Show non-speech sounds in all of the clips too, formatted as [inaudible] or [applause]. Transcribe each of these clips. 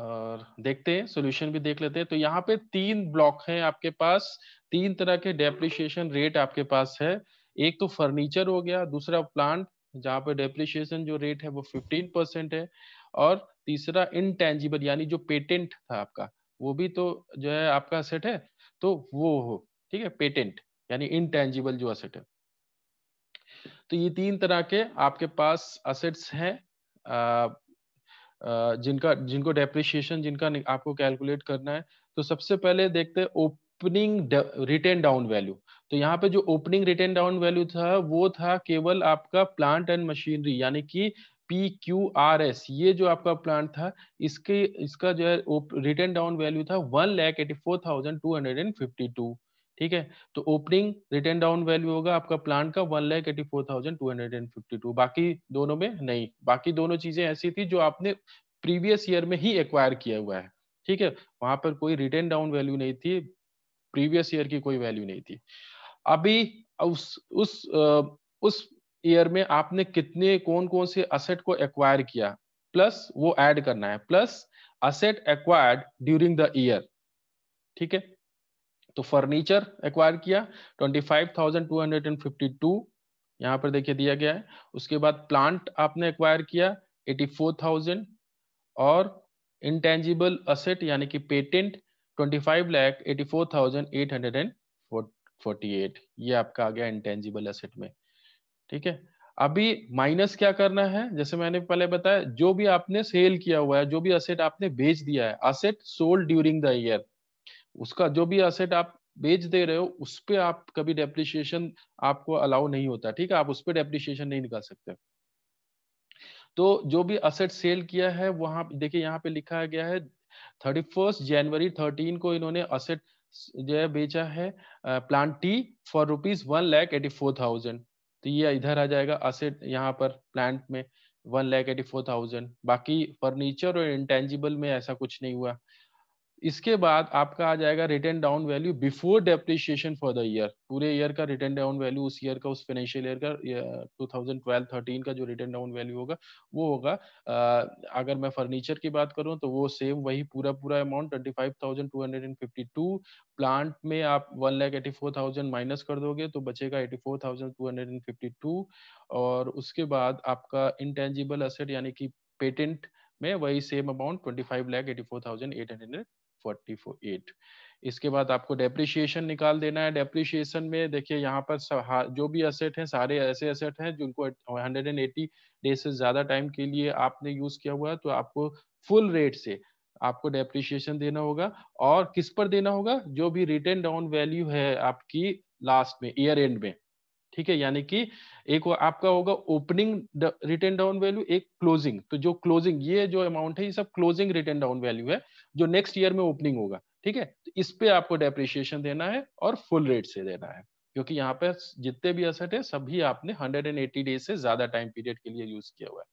और देखते हैं सॉल्यूशन भी देख लेते हैं तो यहाँ पे तीन ब्लॉक हैं आपके पास तीन तरह के डेप्रिशिएशन रेट आपके पास है एक तो फर्नीचर हो गया दूसरा प्लांट जहाँ पे डेप्रिशिएशन जो रेट है वो 15 परसेंट है और तीसरा इनटेंजिबल यानी जो पेटेंट था आपका वो भी तो जो है आपका असेट है तो वो हो ठीक है पेटेंट यानी इनटेंजिबल जो असेट है तो ये तीन तरह के आपके पास असेट्स हैं जिनका जिनको डेप्रिशिएशन जिनका आपको कैलकुलेट करना है तो सबसे पहले देखते हैं ओपनिंग रिटेन डाउन वैल्यू तो यहाँ पे जो ओपनिंग रिटेन डाउन वैल्यू था वो था केवल आपका प्लांट एंड मशीनरी यानी कि पी क्यू आर एस ये जो आपका प्लांट था इसके इसका जो है रिटर्न डाउन वैल्यू था one lakh eighty four thousand two hundred and fifty two ठीक है तो ओपनिंग रिटर्न डाउन वैल्यू होगा आपका प्लांट का one lakh eighty four thousand two hundred and fifty two बाकी दोनों में नहीं बाकी दोनों चीजें ऐसी थी जो आपने प्रीवियस ईयर में ही एक्वायर किया हुआ है ठीक है वहां पर कोई रिटर्न डाउन वैल्यू नहीं थी प्रीवियस ईयर की कोई वैल्यू नहीं थी अभी उस उस उस ईयर में आपने कितने कौन कौन से असेट को एक्वायर किया प्लस वो ऐड करना है plus asset acquired during the year ठीक है तो फर्नीचर एक्वायर किया 25,252 यहाँ पर देखिए दिया गया है उसके बाद प्लांट आपने एक्वायर किया 84,000 और इंटेंजिबल असेट यानी कि पेटेंट 25 लाख 84,848 ये आपका आ गया इंटेंजिबल असेट में ठीक है अभी माइनस क्या करना है जैसे मैंने पहले बताया जो भी आपने सेल किया हुआ है जो भी असेट आपने बेच दिया है asset sold during the year उसका जो भी असेट आप बेच दे रहे हो उस पर आप कभी डेप्रिशिएशन आपको अलाउ नहीं होता ठीक है आप उस पर डेप्रिशिएशन नहीं निकाल सकते तो जो भी असेट सेल किया है वहां देखिए यहाँ पे लिखा गया है थर्टी फर्स्ट जनवरी थर्टीन को इन्होंने असेट जो है बेचा है प्लांट टी for rupees one lakh eighty four thousand तो ये इधर आ जाएगा असेट यहाँ पर प्लांट में one lakh eighty four thousand बाकी फर्नीचर और इंटेंजिबल में ऐसा कुछ नहीं हुआ इसके बाद आपका आ जाएगा written down value before depreciation for the year पूरे ईयर का रिटर्न डाउन वैल्यू उस ईयर का उस फाइनेंशियल ईयर का टू थाउजेंड ट्वेल्व थर्टीन का जो रिटर्न डाउन वैल्यू होगा वो होगा आ, अगर मैं फर्नीचर की बात करूं तो वो सेम वही पूरा पूरा amount twenty five thousand two hundred and fifty two plant में आप one lakh eighty four thousand minus कर दोगे तो बचेगा eighty four thousand two hundred and fifty two और उसके बाद आपका इंटेंजिबल असेट यानी कि पेटेंट में वही same amount twenty five lakh eighty four thousand eight hundred forty four eight इसके बाद आपको डेप्रिशिएशन निकाल देना है डेप्रिशिएशन में देखिए यहाँ पर जो भी असेट हैं सारे ऐसे एसेट हैं जिनको 180 डेज से ज्यादा टाइम के लिए आपने यूज किया हुआ है तो आपको फुल रेट से आपको डेप्रिशिएशन देना होगा और किस पर देना होगा जो भी रिटर्न डाउन वैल्यू है आपकी लास्ट में ईयर एंड में ठीक है यानी कि एक आपका होगा ओपनिंग रिटर्न डाउन वैल्यू एक क्लोजिंग तो जो क्लोजिंग ये जो अमाउंट है ये सब क्लोजिंग रिटर्न डाउन वैल्यू है जो नेक्स्ट ईयर में ओपनिंग होगा ठीक है तो इस पे आपको डेप्रिशिएशन देना है और फुल रेट से देना है क्योंकि यहाँ पे जितने भी असट है सभी आपने हंड्रेड डेज से ज्यादा टाइम पीरियड के लिए यूज किया हुआ है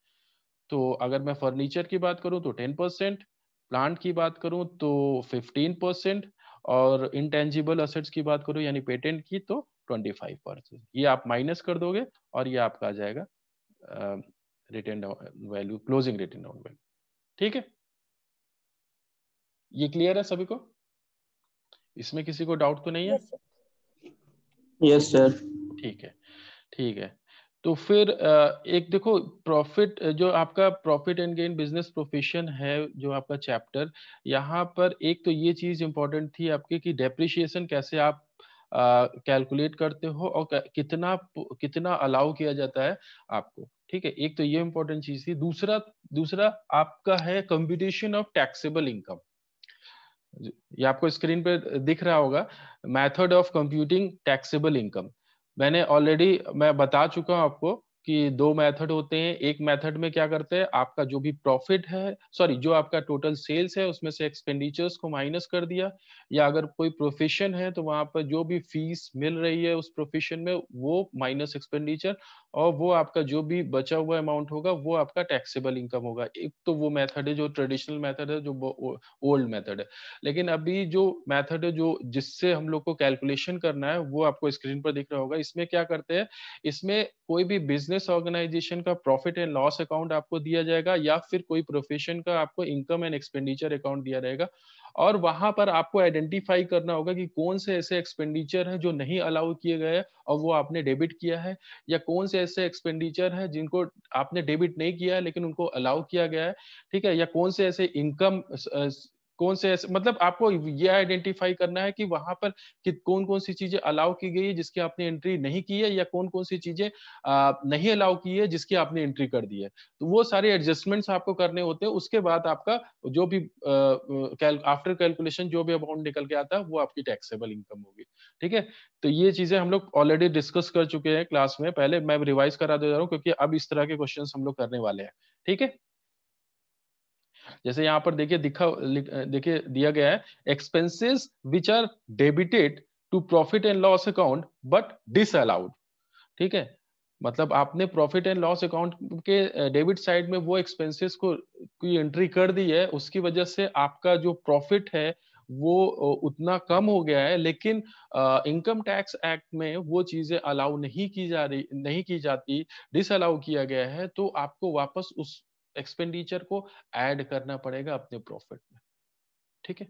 तो अगर मैं फर्नीचर की बात करूँ तो टेन परसेंट प्लांट की बात करूँ तो फिफ्टीन परसेंट और इंटेंजिबल असेट्स की बात करूँ यानी पेटेंट की तो ट्वेंटी फाइव परसेंट ये आप माइनस कर दोगे और ये आपका आ जाएगा written value closing written down value ठीक है ये क्लियर है सभी को इसमें किसी को डाउट तो नहीं है यस सर ठीक है ठीक है तो फिर एक देखो प्रॉफिट जो आपका profit and gain business profession है जो आपका चैप्टर यहाँ पर एक तो ये चीज इम्पोर्टेंट थी आपके कि डेप्रिशिएशन कैसे आप कैलकुलेट करते हो और कितना कितना अलाउ किया जाता है आपको ठीक है एक तो ये इंपॉर्टेंट चीज थी दूसरा दूसरा आपका है कंप्यूटेशन ऑफ टैक्सेबल इनकम ये आपको स्क्रीन पे दिख रहा होगा method of computing taxable income मैंने ऑलरेडी मैं बता चुका हूं आपको कि दो मेथड होते हैं एक मेथड में क्या करते हैं आपका जो भी प्रॉफिट है सॉरी जो आपका टोटल सेल्स है उसमें से एक्सपेंडिचर्स को माइनस कर दिया या अगर कोई प्रोफेशन है तो वहां पर जो भी फीस मिल रही है उस प्रोफेशन में वो माइनस एक्सपेंडिचर और वो आपका जो भी बचा हुआ अमाउंट होगा वो आपका टैक्सेबल इनकम होगा एक तो वो मेथड है जो ट्रेडिशनल मेथड है जो ओल्ड मेथड है लेकिन अभी जो मेथड है जो जिससे हम लोग को कैलकुलेशन करना है वो आपको स्क्रीन पर दिख रहा होगा इसमें क्या करते हैं इसमें कोई भी बिजनेस बिजनेस ऑर्गेनाइजेशन का प्रॉफिट एंड लॉस अकाउंट आपको दिया जाएगा या फिर कोई प्रोफेशन का आपको इनकम एंड एक्सपेंडिचर अकाउंट दिया जाएगा और वहां पर आपको आइडेंटिफाई करना होगा कि कौन से ऐसे एक्सपेंडिचर हैं जो नहीं अलाउ किए गए और वो आपने डेबिट किया है या कौन से ऐसे एक्सपेंडिचर हैं जिनको आपने डेबिट नहीं किया है लेकिन उनको अलाउ किया गया है ठीक है या कौन से ऐसे इनकम कौन से ऐसे मतलब आपको ये आइडेंटिफाई करना है कि वहां पर कि कौन कौन सी चीजें अलाउ की गई है जिसकी आपने एंट्री नहीं की है या कौन कौन सी चीजें नहीं अलाउ की है जिसकी आपने एंट्री कर दी है तो वो सारे एडजस्टमेंट्स आपको करने होते हैं उसके बाद आपका जो भी आफ्टर कैलकुलेशन जो भी अमाउंट निकल के आता है वो आपकी टैक्सेबल इनकम होगी ठीक है तो ये चीजें हम लोग ऑलरेडी डिस्कस कर चुके हैं क्लास में पहले मैं रिवाइज करा दे रहा हूँ क्योंकि अब इस तरह के क्वेश्चन हम लोग करने वाले हैं ठीक है जैसे यहाँ पर देखिए दिखा देखिए दिया गया है expenses which are debited to profit and loss account but disallowed ठीक है मतलब आपने प्रॉफिट एंड लॉस अकाउंट के डेबिट साइड में वो एक्सपेंसेस को की एंट्री कर दी है उसकी वजह से आपका जो प्रॉफिट है वो उतना कम हो गया है लेकिन इनकम टैक्स एक्ट में वो चीजें अलाउ नहीं की जा रही नहीं की जाती डिस अलाउ किया गया है तो आपको वापस उस एक्सपेंडिचर को ऐड करना पड़ेगा अपने प्रॉफिट में ठीक है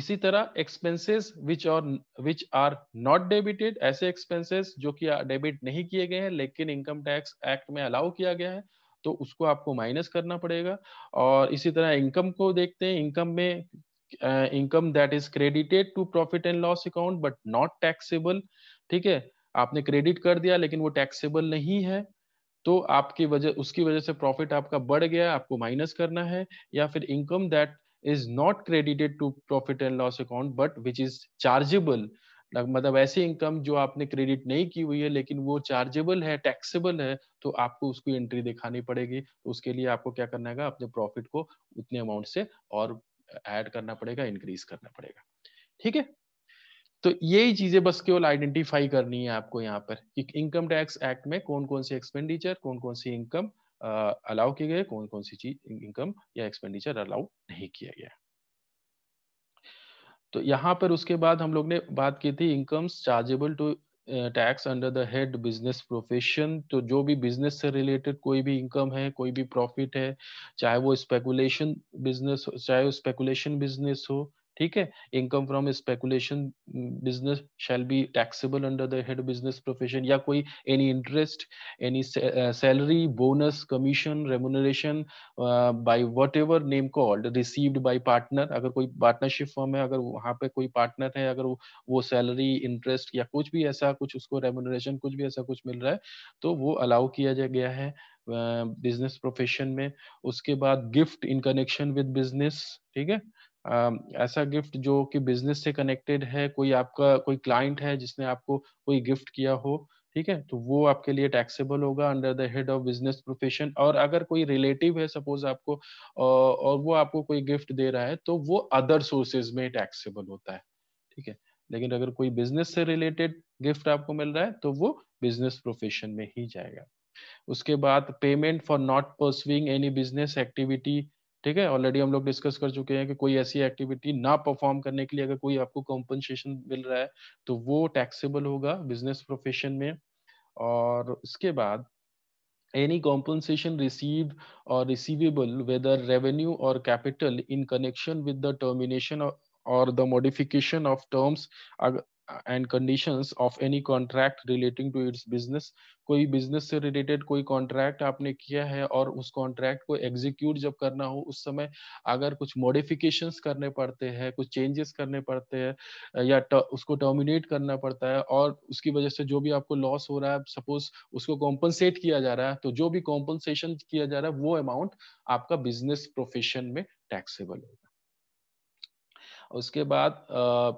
इसी तरह एक्सपेंसेस विच और विच आर नॉट डेबिटेड ऐसे एक्सपेंसेस जो कि डेबिट नहीं किए गए हैं लेकिन इनकम टैक्स एक्ट में अलाउ किया गया है तो उसको आपको माइनस करना पड़ेगा और इसी तरह इनकम को देखते हैं इनकम में income that is credited to profit and loss account but not taxable ठीक है आपने क्रेडिट कर दिया लेकिन वो टैक्सेबल नहीं है तो आपकी वजह उसकी वजह से प्रॉफिट आपका बढ़ गया आपको माइनस करना है या फिर income that is not credited to profit and loss account but which is chargeable मतलब ऐसी इनकम जो आपने क्रेडिट नहीं की हुई है लेकिन वो चार्जेबल है टैक्सेबल है तो आपको उसकी एंट्री दिखानी पड़ेगी तो उसके लिए आपको क्या करना है अपने प्रॉफिट को उतने अमाउंट से और ऐड करना पड़ेगा इंक्रीज करना पड़ेगा ठीक है तो यही चीजें बस केवल आइडेंटिफाई करनी है आपको यहाँ पर कि इनकम टैक्स एक्ट में कौन कौन सी एक्सपेंडिचर कौन कौन सी इनकम अलाउ किए गए कौन कौन सी चीज इनकम या एक्सपेंडिचर अलाउ नहीं किया गया तो यहाँ पर उसके बाद हम लोग ने बात की थी incomes chargeable to tax under the head business profession तो जो भी बिजनेस से रिलेटेड कोई भी इनकम है कोई भी प्रॉफिट है चाहे वो स्पेकुलेशन बिजनेस चाहे वो स्पेकुलेशन बिजनेस हो ठीक है income from speculation business shall be taxable under the head business profession या कोई any interest any salary bonus commission remuneration by whatever name called received by partner अगर कोई partnership form है अगर वहाँ पे कोई पार्टनर है अगर वो सैलरी इंटरेस्ट या कुछ भी ऐसा कुछ उसको रेमुनरेशन कुछ भी ऐसा कुछ मिल रहा है तो वो अलाउ किया गया है बिजनेस uh, प्रोफेशन में उसके बाद gift in connection with business ठीक है ऐसा गिफ्ट जो कि बिजनेस से कनेक्टेड है कोई आपका कोई क्लाइंट है जिसने आपको कोई गिफ्ट किया हो ठीक है तो वो आपके लिए टैक्सेबल होगा under the head of business profession और अगर कोई रिलेटिव है सपोज आपको और वो आपको कोई गिफ्ट दे रहा है तो वो अदर सोर्सेज में टैक्सेबल होता है ठीक है लेकिन अगर कोई बिजनेस से रिलेटेड गिफ्ट आपको मिल रहा है तो वो बिजनेस प्रोफेशन में ही जाएगा उसके बाद payment for not pursuing any business activity ठीक है ऑलरेडी हम लोग डिस्कस कर चुके हैं कि कोई ऐसी एक्टिविटी ना परफॉर्म करने के लिए अगर कोई आपको कॉम्पनसेशन मिल रहा है तो वो टैक्सेबल होगा बिजनेस प्रोफेशन में और इसके बाद एनी कॉम्पनसेशन रिसीव और रिसीवेबल वेदर रेवेन्यू और capital in connection with the termination और the modification of terms and conditions of any contract relating to its business कोई बिजनेस से रिलेटेड कोई कॉन्ट्रैक्ट आपने किया है और उस कॉन्ट्रैक्ट को एग्जीक्यूट जब करना हो उस समय अगर कुछ मॉडिफिकेशंस करने पड़ते हैं कुछ चेंजेस करने पड़ते हैं या ट, उसको टर्मिनेट करना पड़ता है और उसकी वजह से जो भी आपको लॉस हो रहा है सपोज उसको कॉम्पनसेट किया जा रहा है तो जो भी कॉम्पनसेशन किया जा रहा है वो अमाउंट आपका बिजनेस प्रोफेशन में टैक्सेबल होगा उसके बाद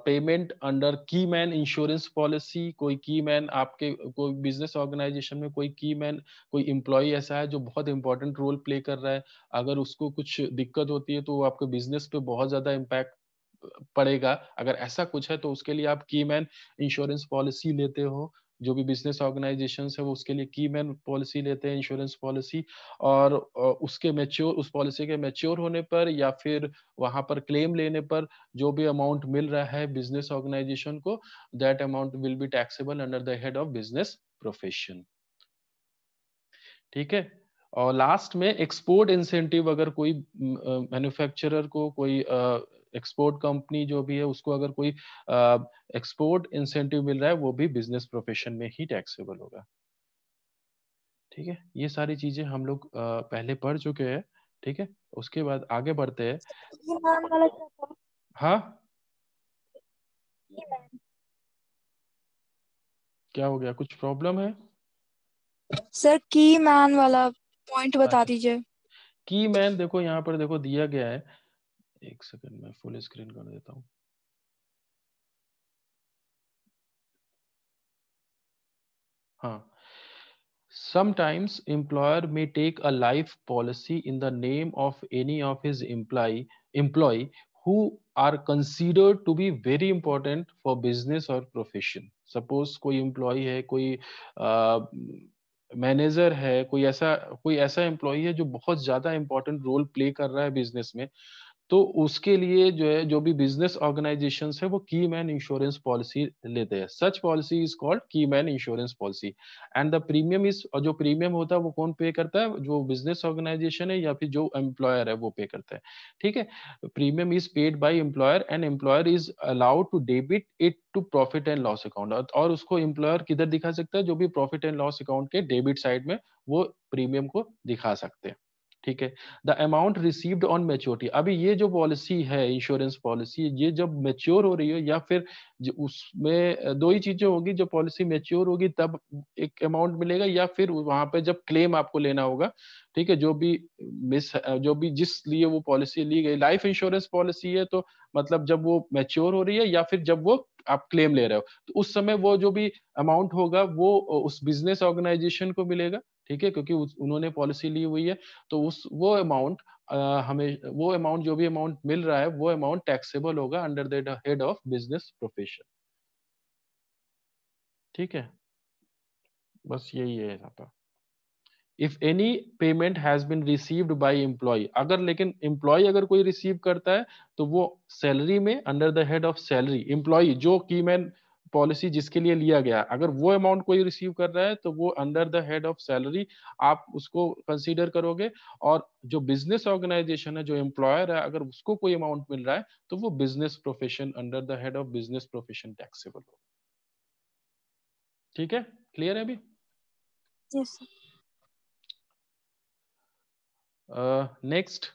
payment under key man insurance policy कोई की मैन आपके कोई बिजनेस ऑर्गेनाइजेशन में कोई की मैन कोई इम्प्लॉय ऐसा है जो बहुत इंपॉर्टेंट रोल प्ले कर रहा है अगर उसको कुछ दिक्कत होती है तो आपके बिजनेस पे बहुत ज्यादा इम्पैक्ट पड़ेगा अगर ऐसा कुछ है तो उसके लिए आप की मैन इंश्योरेंस पॉलिसी लेते हो जो भी बिजनेस ऑर्गेनाइजेशन है वो उसके लिए की मैन पॉलिसी लेते हैं इंश्योरेंस पॉलिसी और उसके मेच्योर उस पॉलिसी के मेच्योर होने पर या फिर वहां पर क्लेम लेने पर जो भी अमाउंट मिल रहा है बिजनेस ऑर्गेनाइजेशन को that amount will be taxable under the head of business profession ठीक है और लास्ट में एक्सपोर्ट इंसेंटिव अगर कोई मैन्युफैक्चरर को कोई uh, एक्सपोर्ट कंपनी जो भी है उसको अगर कोई एक्सपोर्ट इंसेंटिव मिल रहा है वो भी बिजनेस प्रोफेशन में ही टैक्सेबल होगा ठीक है ये सारी चीजें हम लोग पहले पढ़ चुके हैं ठीक है उसके बाद आगे बढ़ते हैं हाँ क्या हो गया कुछ प्रॉब्लम है सर की मैन वाला पॉइंट बता अच्छा। दीजिए की मैन देखो यहाँ पर देखो दिया गया है एक सेकंड मैं फुल स्क्रीन कर देता हूँ हाँ sometimes employer may take a life policy in the name of any of his employee employee who are considered to be very important for business और प्रोफेशन सपोज कोई एम्प्लॉय है कोई manager uh, है कोई ऐसा कोई ऐसा एम्प्लॉय है जो बहुत ज्यादा इंपॉर्टेंट रोल प्ले कर रहा है बिजनेस में तो उसके लिए जो है जो भी बिजनेस ऑर्गेनाइजेशन है वो की मैन इंश्योरेंस पॉलिसी लेते हैं such policy is called key man insurance policy and the premium is जो प्रीमियम होता है वो कौन पे करता है जो बिजनेस ऑर्गेनाइजेशन है या फिर जो एम्प्लॉयर है वो पे करता है ठीक है premium is paid by employer and employer is allowed to debit it to profit and loss account और उसको एम्प्लॉयर किधर दिखा सकता है जो भी प्रॉफिट एंड लॉस अकाउंट के डेबिट साइड में वो प्रीमियम को दिखा सकते हैं ठीक है the amount received on maturity अभी ये जो पॉलिसी है इंश्योरेंस पॉलिसी ये जब मेच्योर हो रही हो या फिर उसमें दो ही चीजें होगी जब पॉलिसी मेच्योर होगी तब एक अमाउंट मिलेगा या फिर वहां पे जब क्लेम आपको लेना होगा ठीक है जो भी मिस जो भी जिस लिए वो पॉलिसी ली गई लाइफ इंश्योरेंस पॉलिसी है तो मतलब जब वो मेच्योर हो रही है या फिर जब वो आप क्लेम ले रहे हो तो उस समय वो जो भी अमाउंट होगा वो उस बिजनेस ऑर्गेनाइजेशन को मिलेगा ठीक है क्योंकि उन्होंने पॉलिसी ली हुई है तो उस वो अमाउंट हमें वो अमाउंट जो भी अमाउंट मिल रहा है वो अमाउंट टैक्सेबल होगा under the head of business profession ठीक है बस यही है यहाँ पर if any payment has been received by employee अगर लेकिन एम्प्लॉय अगर कोई रिसीव करता है तो वो सैलरी में under the head of salary employee जो की मैन पॉलिसी जिसके लिए लिया गया अगर वो अमाउंट कोई रिसीव कर रहा है तो वो under the head of salary आप उसको कंसीडर करोगे और जो बिजनेस ऑर्गेनाइजेशन है जो एम्प्लॉयर है अगर उसको कोई अमाउंट मिल रहा है तो वो business profession under the head of business profession taxable हो ठीक है क्लियर है अभी next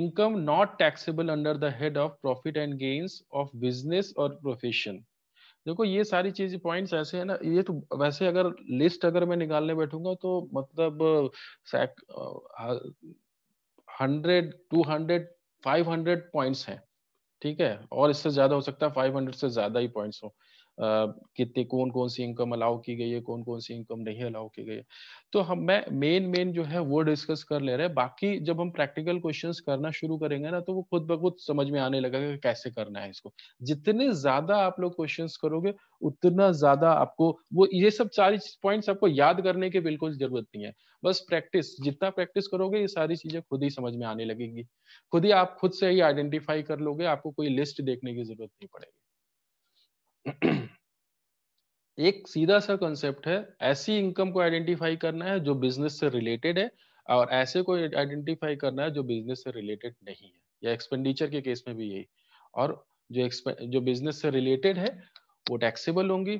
income not taxable under the head of profit and gains of business और प्रोफेशन देखो ये सारी चीज पॉइंट्स ऐसे है ना ये तो वैसे अगर लिस्ट अगर मैं निकालने बैठूंगा तो मतलब hundred two hundred five hundred points हैं ठीक है और इससे ज्यादा हो सकता है फाइव हंड्रेड से ज्यादा ही पॉइंट्स हो कितनी कौन कौन सी इनकम अलाउ की गई है कौन कौन सी इनकम नहीं अलाउ की गई है तो हम मैं मेन मेन जो है वो डिस्कस कर ले रहे हैं बाकी जब हम प्रैक्टिकल क्वेश्चंस करना शुरू करेंगे ना तो वो खुद ब खुद समझ में आने लगा कि कैसे करना है इसको जितने ज्यादा आप लोग क्वेश्चन करोगे उतना ज्यादा आपको वो ये सब सारी पॉइंट्स आपको याद करने की बिल्कुल जरूरत नहीं है बस प्रैक्टिस जितना प्रैक्टिस करोगे ये सारी चीजें खुद ही समझ में आने लगेगी खुद ही आप खुद से ही आइडेंटिफाई कर लोगे आपको कोई लिस्ट देखने की जरूरत नहीं पड़ेगी [clears throat] एक सीधा सा कंसेप्ट है ऐसी इनकम को आइडेंटिफाई करना है जो बिजनेस से रिलेटेड है और ऐसे को आइडेंटिफाई करना है जो बिजनेस से रिलेटेड नहीं है या एक्सपेंडिचर के केस में भी यही और जो जो बिजनेस से रिलेटेड है वो टैक्सेबल होंगी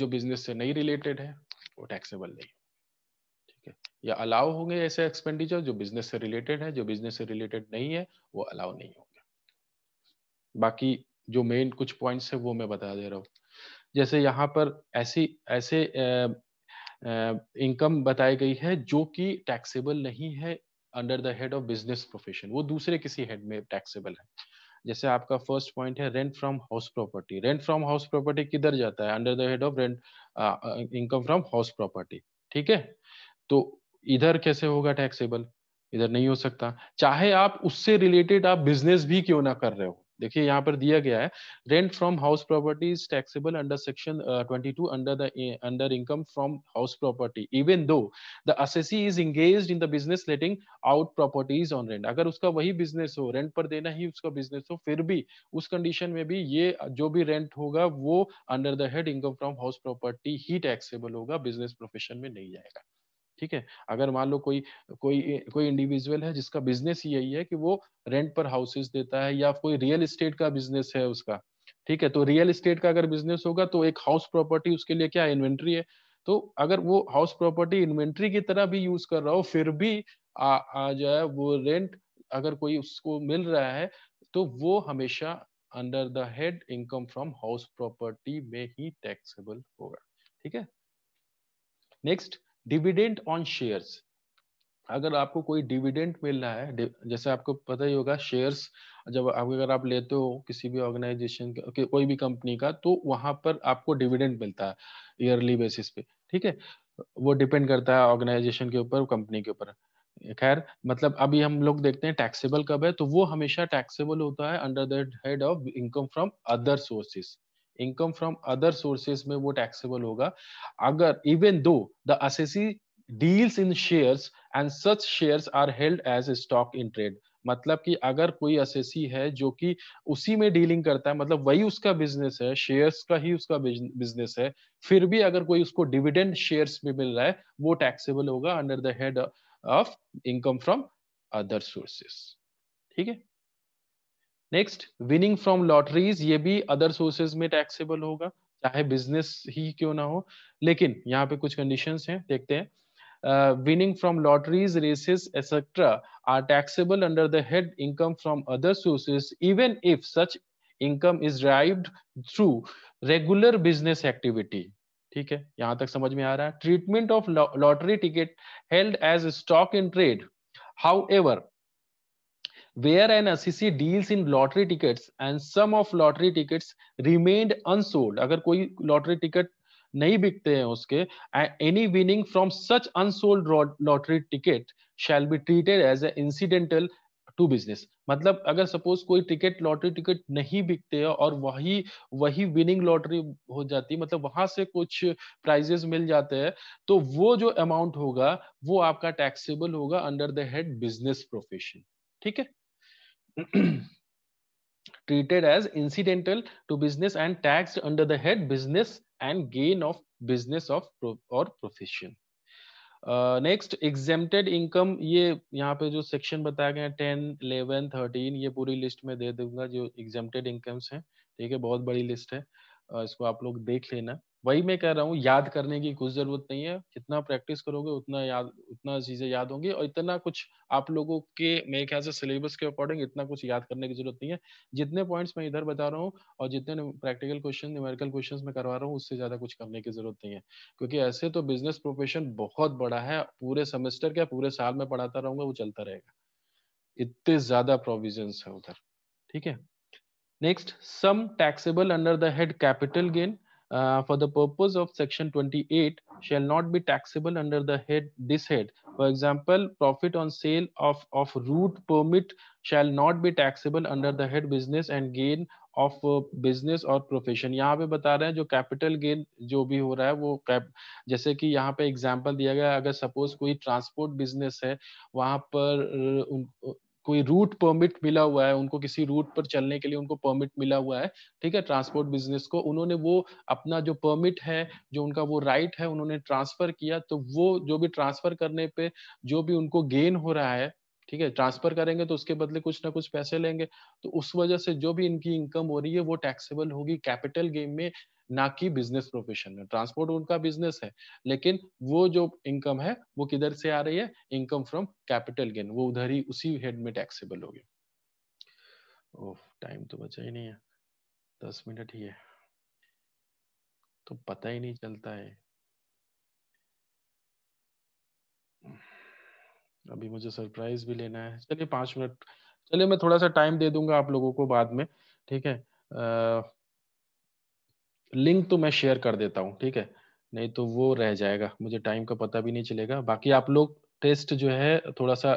जो बिजनेस से नहीं रिलेटेड है वो टैक्सेबल नहीं ठीक है या अलाउ होंगे ऐसे एक्सपेंडिचर जो बिजनेस से रिलेटेड है जो बिजनेस से रिलेटेड नहीं है वो अलाउ नहीं होंगे बाकी जो मेन कुछ पॉइंट्स है वो मैं बता दे रहा हूँ जैसे यहाँ पर ऐसी ऐसे इनकम बताई गई है जो कि टैक्सेबल नहीं है under the head of business profession वो दूसरे किसी हेड में टैक्सेबल है जैसे आपका फर्स्ट पॉइंट है rent from house property rent from house property किधर जाता है under the head of rent income from house property ठीक है तो इधर कैसे होगा टैक्सेबल इधर नहीं हो सकता चाहे आप उससे रिलेटेड आप बिजनेस भी क्यों ना कर रहे हो देखिए यहाँ पर दिया गया है rent from house is taxable under section 22 under the under income from house property even though the assessee is engage in the business letting out properties on rent अगर उसका वही बिजनेस हो रेंट पर देना ही उसका बिजनेस हो फिर भी उस कंडीशन में भी ये uh, जो भी रेंट होगा वो under the head income from house property ही टैक्सेबल होगा बिजनेस प्रोफेशन में नहीं जाएगा ठीक है अगर मान लो कोई कोई कोई इंडिविजुअल है जिसका बिजनेस ही यही है कि वो रेंट पर हाउसेस देता है या कोई रियल इस्टेट का बिजनेस है उसका ठीक है तो रियल इस्टेट का अगर बिजनेस होगा तो एक हाउस प्रॉपर्टी उसके लिए क्या इन्वेंट्री है तो अगर वो हाउस प्रॉपर्टी इन्वेंट्री की तरह भी यूज कर रहा हो फिर भी आ, आ जो है वो रेंट अगर कोई उसको मिल रहा है तो वो हमेशा under the head income from house property में ही टैक्सेबल होगा ठीक है नेक्स्ट डिविडेंट ऑन शेयर्स अगर आपको कोई डिविडेंट मिल रहा है जैसे आपको पता ही होगा शेयर्स जब आप अगर आप लेते हो किसी भी ऑर्गेनाइजेशन कोई भी कंपनी का तो वहां पर आपको डिविडेंट मिलता है ईयरली बेसिस पे ठीक है वो डिपेंड करता है ऑर्गेनाइजेशन के ऊपर कंपनी के ऊपर खैर मतलब अभी हम लोग देखते हैं टैक्सेबल कब है तो वो हमेशा टैक्सेबल होता है under the head of income from other sources income from other sources में वो टैक्सेबल होगा अगर even though the assessee deals in shares and such shares are held as stock in trade मतलब कि अगर कोई असेसी है जो कि उसी में डीलिंग करता है मतलब वही उसका बिजनेस है शेयर्स का ही उसका बिजनेस है फिर भी अगर कोई उसको डिविडेंड शेयर्स में मिल रहा है वो टैक्सेबल होगा under the head of income from other sources ठीक है नेक्स्ट विनिंग फ्रॉम लॉटरीज ये भी अदर सोर्सेज में टैक्सेबल होगा चाहे बिजनेस ही क्यों ना हो लेकिन यहाँ पे कुछ कंडीशंस हैं देखते हैं winning from lotteries races etcetera are taxable under the head income from other sources even if such income is derived through regular business activity ठीक है यहाँ तक समझ में आ रहा है treatment of lottery ticket held as stock in trade however where an assessee deals in lottery tickets and some of lottery tickets remained unsold अगर कोई lottery ticket नहीं बिकते हैं उसके any winning from such unsold lottery ticket shall be treated as an incidental to business. मतलब अगर suppose कोई ticket lottery ticket नहीं बिकते हैं और वही वही विनिंग लॉटरी हो जाती है मतलब वहां से कुछ प्राइजेस मिल जाते हैं तो वो जो अमाउंट होगा वो आपका टैक्सेबल होगा under the head business profession ठीक है treated as incidental to business and taxed under the head business and gain of business of pro or profession next exempted income ये यहाँ पे जो सेक्शन बताया गया टेन इलेवन थर्टीन ये पूरी लिस्ट में दे दूंगा जो एग्जेम्प्टेड इनकम्स हैं ठीक है बहुत बड़ी लिस्ट है uh, इसको आप लोग देख लेना वही मैं कह रहा हूँ याद करने की कुछ जरूरत नहीं है जितना प्रैक्टिस करोगे उतना याद उतना चीजें याद होंगी और इतना कुछ आप लोगों के मेरे ख्याल से सिलेबस के अकॉर्डिंग इतना कुछ याद करने की जरूरत नहीं है जितने पॉइंट्स मैं इधर बता रहा हूँ और जितने प्रैक्टिकल क्वेश्चन न्यूमेरिकल क्वेश्चन में करवा रहा हूँ उससे ज्यादा कुछ करने की जरूरत नहीं है क्योंकि ऐसे तो बिजनेस प्रोफेशन बहुत बड़ा है पूरे सेमेस्टर क्या पूरे साल में पढ़ाता रहूंगा वो चलता रहेगा इतने ज्यादा प्रोविजन है उधर ठीक है next some taxable under the head capital gain uh, for the purpose of section 28 shall not be taxable under the head this head for example profit on sale of of route permit shall not be taxable under the head business and gain of business और profession यहाँ पे बता रहे हैं जो capital gain जो भी हो रहा है वो cap, जैसे कि यहाँ पे example दिया गया अगर suppose कोई transport business है वहाँ पर उन कोई रूट परमिट मिला हुआ है उनको किसी रूट पर चलने के लिए उनको परमिट मिला हुआ है ठीक है ट्रांसपोर्ट बिजनेस को उन्होंने वो अपना जो परमिट है जो उनका वो राइट है उन्होंने ट्रांसफर किया तो वो जो भी ट्रांसफर करने पे जो भी उनको गेन हो रहा है ठीक है ट्रांसफर करेंगे तो उसके बदले कुछ ना कुछ पैसे लेंगे तो उस वजह से जो भी इनकी इनकम हो रही है वो टैक्सेबल होगी कैपिटल गेन में ना कि बिजनेस प्रोफेशन में ट्रांसपोर्ट उनका बिजनेस है लेकिन वो जो इनकम है वो किधर से आ रही है इनकम फ्रॉम कैपिटल गेन वो उधर ही उसी हेड में टैक्सेबल हो गया ओह टाइम तो बचा ही नहीं है दस मिनट ही है तो पता ही नहीं चलता है अभी मुझे सरप्राइज भी लेना है चलिए पांच मिनट चलिए मैं थोड़ा सा टाइम दे दूंगा आप लोगों को बाद में ठीक है आ, लिंक तो मैं शेयर कर देता हूँ ठीक है नहीं तो वो रह जाएगा मुझे टाइम का पता भी नहीं चलेगा बाकी आप लोग टेस्ट जो है थोड़ा सा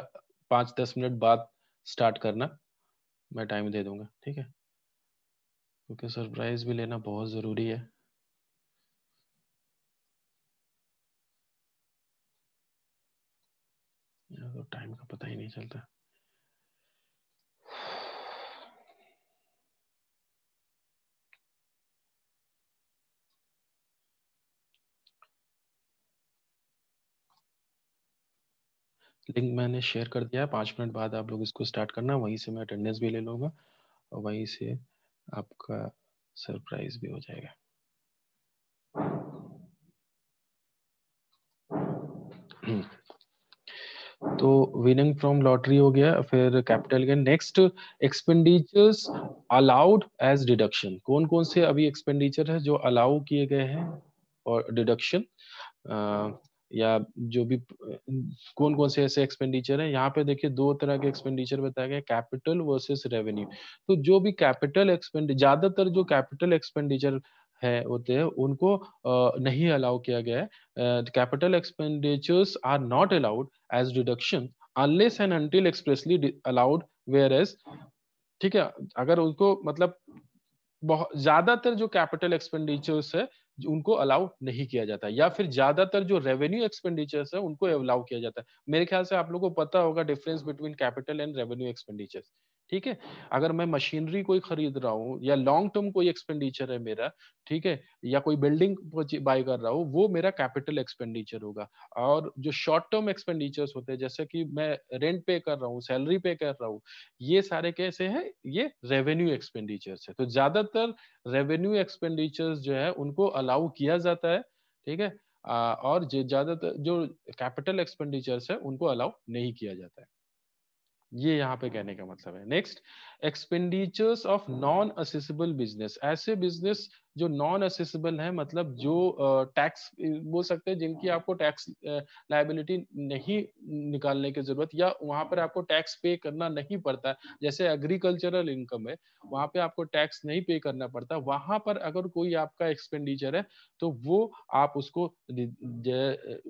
पाँच दस मिनट बाद स्टार्ट करना मैं टाइम दे दूंगा ठीक है क्योंकि सरप्राइज भी लेना बहुत ज़रूरी है तो टाइम का पता ही नहीं चलता लिंक मैंने शेयर कर दिया है पाँच मिनट बाद आप लोग इसको स्टार्ट करना वहीं से मैं अटेंडेंस भी ले लूँगा और वहीं से आपका सरप्राइज भी हो जाएगा तो विनिंग फ्रॉम लॉटरी हो गया फिर capital gain next expenditures allowed as deduction कौन कौन से अभी एक्सपेंडिचर है जो अलाउ किए गए हैं और डिडक्शन या जो भी कौन कौन से ऐसे एक्सपेंडिचर है यहाँ पे देखिए दो तरह के एक्सपेंडिचर बताया गया कैपिटल वर्सेस रेवेन्यू तो जो भी कैपिटल एक्सपेंड ज्यादातर जो कैपिटल एक्सपेंडिचर है होते हैं उनको नहीं अलाउ किया गया है capital expenditures are not allowed as deduction unless and until expressly allowed whereas ठीक है अगर उनको मतलब बहुत ज्यादातर जो कैपिटल एक्सपेंडिचर्स है उनको अलाउ नहीं किया जाता या फिर ज्यादातर जो रेवेन्यू एक्सपेंडिचर्स है उनको अलाउ किया जाता है मेरे ख्याल से आप लोगों को पता होगा difference between capital and revenue expenditures ठीक है अगर मैं मशीनरी कोई खरीद रहा हूँ या लॉन्ग टर्म कोई एक्सपेंडिचर है मेरा ठीक है या कोई बिल्डिंग बाय कर रहा हूँ वो मेरा कैपिटल एक्सपेंडिचर होगा और जो शॉर्ट टर्म एक्सपेंडिचर्स होते हैं जैसे कि मैं रेंट पे कर रहा हूँ सैलरी पे कर रहा हूँ ये सारे कैसे है ये रेवेन्यू एक्सपेंडिचर्स है तो ज्यादातर रेवेन्यू एक्सपेंडिचर्स जो है उनको अलाउ किया जाता है ठीक है और ज्यादातर जो कैपिटल एक्सपेंडिचर्स है उनको अलाउ नहीं किया जाता है ये यहाँ पे कहने का मतलब है next expenditures of non assessable business ऐसे बिजनेस जो नॉन असेसिबल है मतलब जो टैक्स बोल सकते हैं जिनकी हाँ। आपको टैक्स लाइबिलिटी नहीं निकालने की जरूरत या वहां पर आपको टैक्स पे करना नहीं पड़ता जैसे एग्रीकल्चरल इनकम है वहां पे आपको टैक्स नहीं पे करना पड़ता वहां पर अगर कोई आपका एक्सपेंडिचर है तो वो आप उसको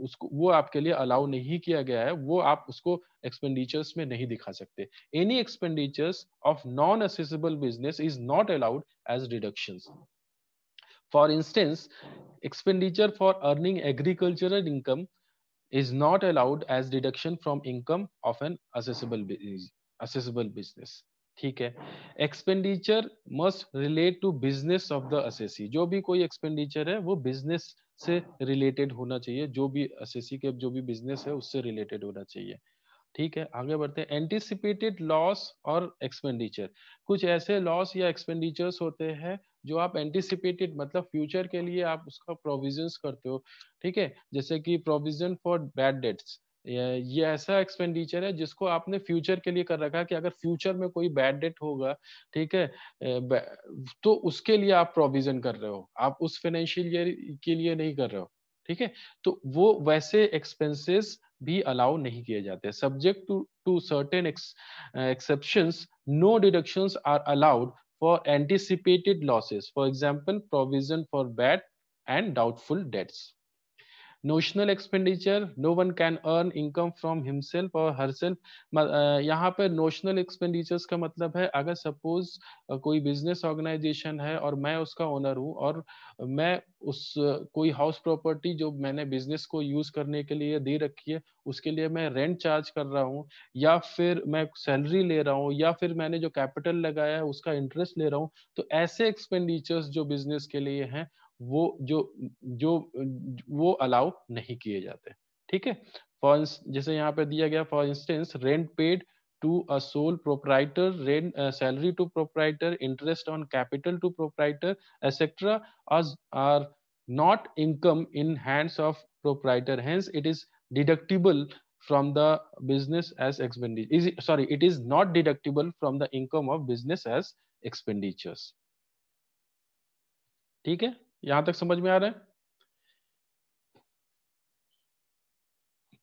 उसको वो आपके लिए अलाउ नहीं किया गया है वो आप उसको एक्सपेंडिचर्स में नहीं दिखा सकते any expenditures of of non-accessible business is not allowed as deductions. For instance, expenditure for earning agricultural income is not allowed as deduction from income of an accessible, accessible business. ठीक है expenditure must relate to business of the assessee जो भी कोई expenditure है वो business से related होना चाहिए जो भी असेसी के जो भी बिजनेस है उससे रिलेटेड होना चाहिए ठीक है आगे बढ़ते हैं एंटीसिपेटेड लॉस और एक्सपेंडिचर कुछ ऐसे लॉस या एक्सपेंडिचर्स होते हैं जो आप एंटीसिपेटेड मतलब फ्यूचर के लिए आप उसका प्रोविजन करते हो ठीक है जैसे कि प्रोविजन फॉर बैड डेट्स ये ऐसा एक्सपेंडिचर है जिसको आपने फ्यूचर के लिए कर रखा कि अगर फ्यूचर में कोई बैड डेट होगा ठीक है तो उसके लिए आप प्रोविजन कर रहे हो आप उस फाइनेंशियल ईयर के लिए नहीं कर रहे हो ठीक है तो वो वैसे एक्सपेंसेस भी अलाउ नहीं किए जाते subject to to certain exception no deduction are allowed for anticipated losses for example provision for bad and doubtful debts notional expenditure no one can earn income from himself और herself यहाँ पर notional expenditures का मतलब है अगर suppose कोई business organisation है और मैं उसका ओनर हूँ और मैं उस कोई हाउस प्रॉपर्टी जो मैंने बिजनेस को यूज करने के लिए दे रखी है उसके लिए मैं रेंट चार्ज कर रहा हूँ या फिर मैं सैलरी ले रहा हूँ या फिर मैंने जो कैपिटल लगाया है उसका इंटरेस्ट ले रहा हूँ तो ऐसे एक्सपेंडिचर्स जो बिजनेस के लिए है वो जो जो वो अलाउ नहीं किए जाते ठीक है फॉर जैसे यहाँ पे दिया गया for instance rent paid to a sole proprietor rent salary to proprietor interest on capital to proprietor etcetera आज are not income in hands of proprietor hence it is deductible from the business as expenditure is it, sorry it is not deductible from the income of business as expenditures theek यहां तक समझ में आ रहा है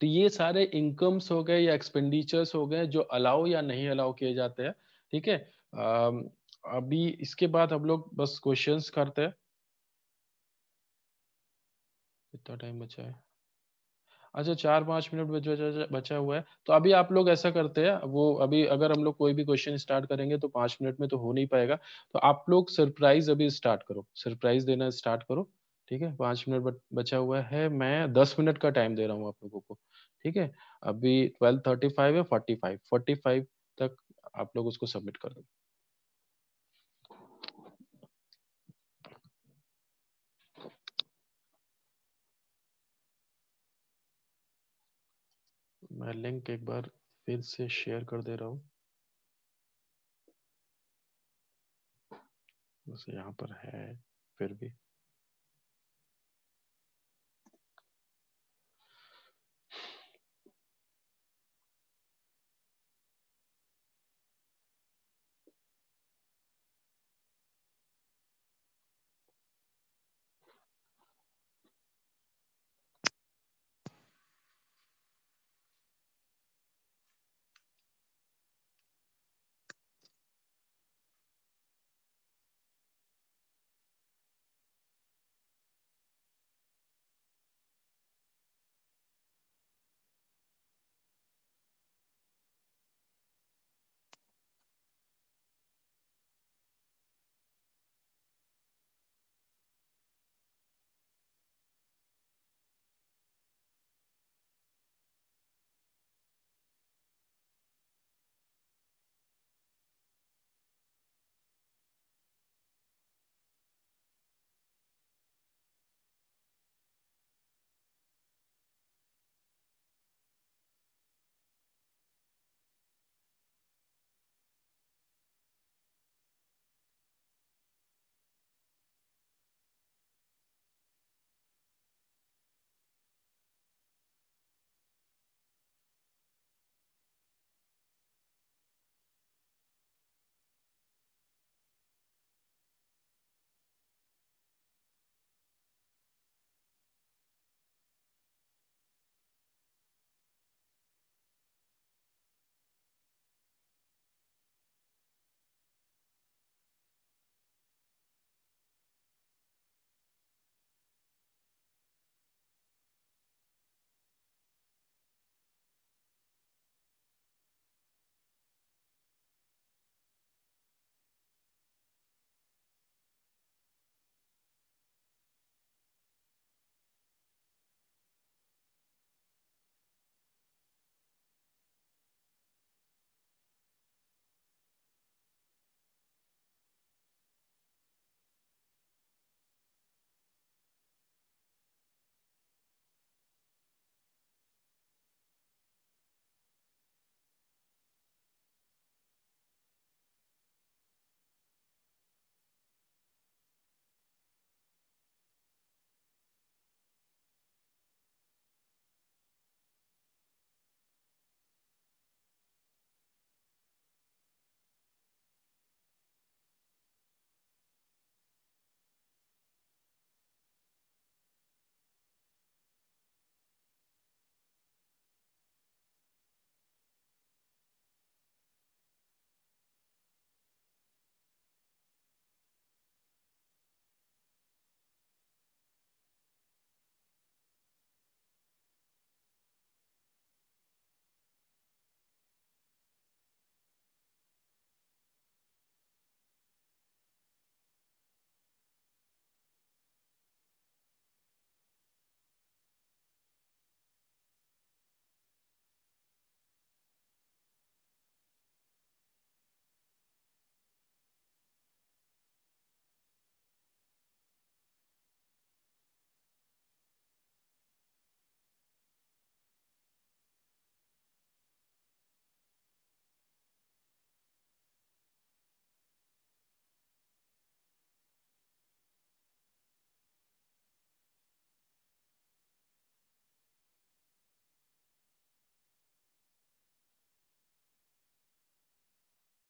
तो ये सारे इनकम्स हो गए या एक्सपेंडिचर्स हो गए जो अलाउ या नहीं अलाउ किए जाते हैं ठीक है अभी इसके बाद हम लोग बस क्वेश्चंस करते हैं कितना टाइम बचा है अच्छा चार पाँच मिनट बचा हुआ है तो अभी आप लोग ऐसा करते हैं वो अभी अगर हम लोग कोई भी क्वेश्चन स्टार्ट करेंगे तो पाँच मिनट में तो हो नहीं पाएगा तो आप लोग सरप्राइज अभी स्टार्ट करो सरप्राइज देना स्टार्ट करो ठीक है पाँच मिनट बचा हुआ है मैं दस मिनट का टाइम दे रहा हूँ आप लोगों को ठीक है अभी ट्वेल्व थर्टी फाइव है फोर्टी फाइव फोर्टी फाइव तक आप लोग उसको सबमिट कर दो मैं लिंक एक बार फिर से शेयर कर दे रहा हूँ यहाँ पर है फिर भी